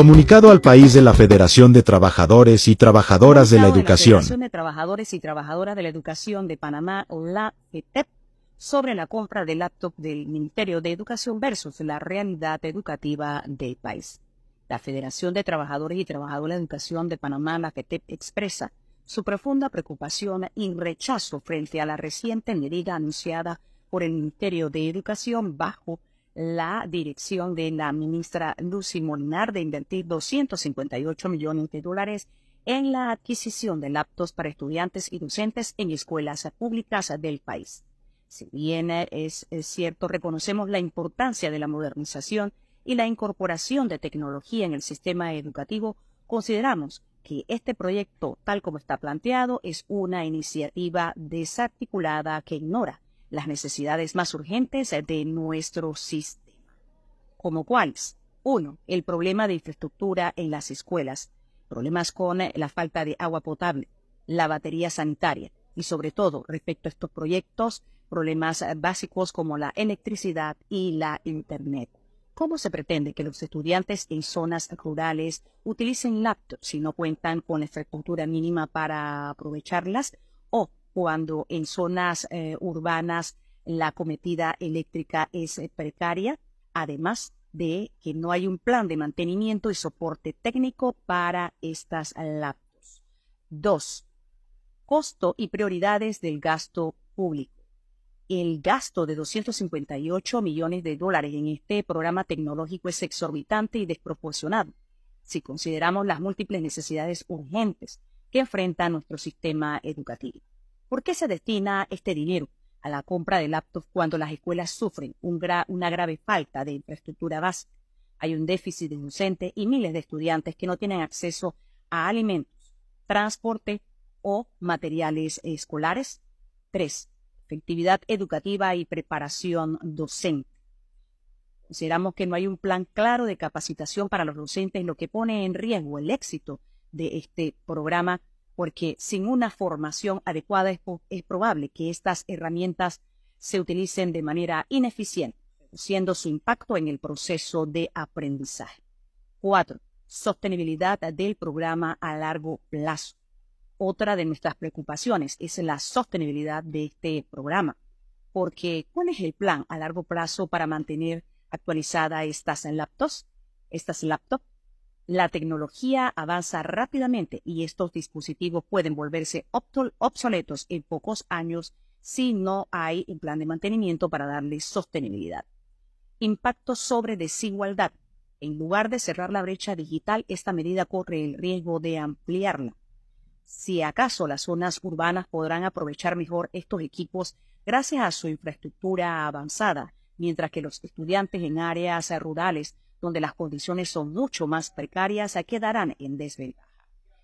Comunicado al país de la Federación de Trabajadores y Trabajadoras de la Educación. De la Federación de Trabajadores y Trabajadoras de la Educación de Panamá, la FETEP, sobre la compra del laptop del Ministerio de Educación versus la realidad educativa del país. La Federación de Trabajadores y Trabajadoras de la Educación de Panamá, la FETEP, expresa su profunda preocupación y rechazo frente a la reciente medida anunciada por el Ministerio de Educación bajo la dirección de la ministra Lucy Molinar de invertir 258 millones de dólares en la adquisición de laptops para estudiantes y docentes en escuelas públicas del país. Si bien eh, es, es cierto, reconocemos la importancia de la modernización y la incorporación de tecnología en el sistema educativo, consideramos que este proyecto, tal como está planteado, es una iniciativa desarticulada que ignora las necesidades más urgentes de nuestro sistema. Como cuáles? Uno, el problema de infraestructura en las escuelas, problemas con la falta de agua potable, la batería sanitaria y sobre todo respecto a estos proyectos, problemas básicos como la electricidad y la internet. ¿Cómo se pretende que los estudiantes en zonas rurales utilicen laptops si no cuentan con infraestructura mínima para aprovecharlas? O cuando en zonas eh, urbanas la cometida eléctrica es eh, precaria, además de que no hay un plan de mantenimiento y soporte técnico para estas laptops. Dos, Costo y prioridades del gasto público. El gasto de 258 millones de dólares en este programa tecnológico es exorbitante y desproporcionado si consideramos las múltiples necesidades urgentes que enfrenta nuestro sistema educativo. ¿Por qué se destina este dinero a la compra de laptops cuando las escuelas sufren una grave falta de infraestructura básica? Hay un déficit de docentes y miles de estudiantes que no tienen acceso a alimentos, transporte o materiales escolares. 3. Efectividad educativa y preparación docente. Consideramos que no hay un plan claro de capacitación para los docentes, lo que pone en riesgo el éxito de este programa porque sin una formación adecuada es, probable que estas herramientas se utilicen de manera ineficiente, siendo su impacto en el proceso de aprendizaje. Cuatro, Sostenibilidad del programa a largo plazo. Otra de nuestras preocupaciones es la sostenibilidad de este programa, porque ¿cuál es el plan a largo plazo para mantener actualizada estas laptops? Estas laptops la tecnología avanza rápidamente y estos dispositivos pueden volverse obsoletos en pocos años si no hay un plan de mantenimiento para darle sostenibilidad. Impacto sobre desigualdad. En lugar de cerrar la brecha digital, esta medida corre el riesgo de ampliarla. Si acaso las zonas urbanas podrán aprovechar mejor estos equipos gracias a su infraestructura avanzada, mientras que los estudiantes en áreas rurales, donde las condiciones son mucho más precarias, quedarán en desventaja.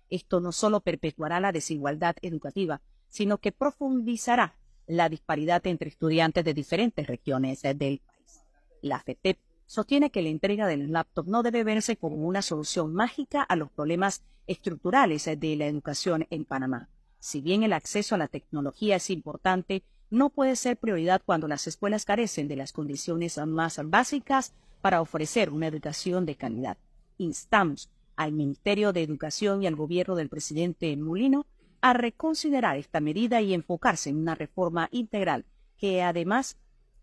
Esto no solo perpetuará la desigualdad educativa, sino que profundizará la disparidad entre estudiantes de diferentes regiones del país. La FETEP sostiene que la entrega del laptop no debe verse como una solución mágica a los problemas estructurales de la educación en Panamá. Si bien el acceso a la tecnología es importante, no puede ser prioridad cuando las escuelas carecen de las condiciones más básicas para ofrecer una educación de calidad. Instamos al Ministerio de Educación y al gobierno del presidente Mulino a reconsiderar esta medida y enfocarse en una reforma integral que además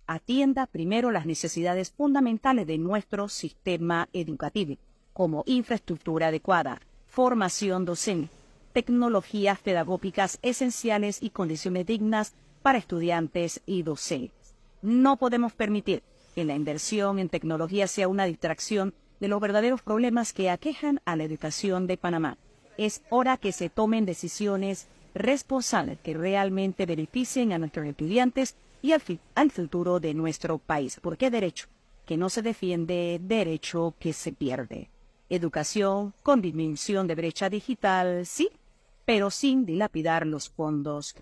atienda primero las necesidades fundamentales de nuestro sistema educativo, como infraestructura adecuada, formación docente, tecnologías pedagógicas esenciales y condiciones dignas para estudiantes y docentes. No podemos permitir que la inversión en tecnología sea una distracción de los verdaderos problemas que aquejan a la educación de Panamá. Es hora que se tomen decisiones responsables que realmente beneficien a nuestros estudiantes y al, futuro de nuestro país. Porque derecho que no se defiende, derecho que se pierde. Educación con disminución de brecha digital, sí, pero sin dilapidar los fondos.